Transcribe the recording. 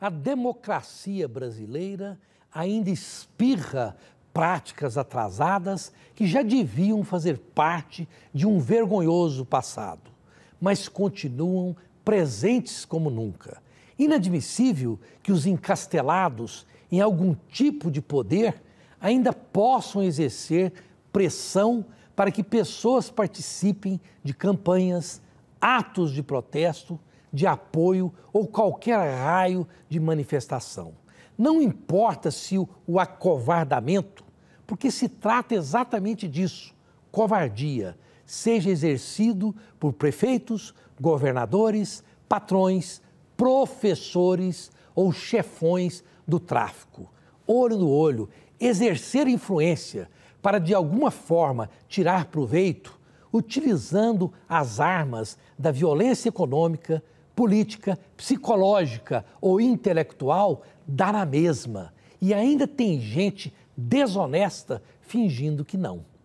a democracia brasileira ainda espirra práticas atrasadas que já deviam fazer parte de um vergonhoso passado, mas continuam presentes como nunca. Inadmissível que os encastelados em algum tipo de poder ainda possam exercer pressão para que pessoas participem de campanhas, atos de protesto de apoio ou qualquer raio de manifestação. Não importa se o, o acovardamento, porque se trata exatamente disso covardia, seja exercido por prefeitos, governadores, patrões, professores ou chefões do tráfico. Olho no olho, exercer influência para de alguma forma tirar proveito, utilizando as armas da violência econômica, política, psicológica ou intelectual, dá na mesma. E ainda tem gente desonesta fingindo que não.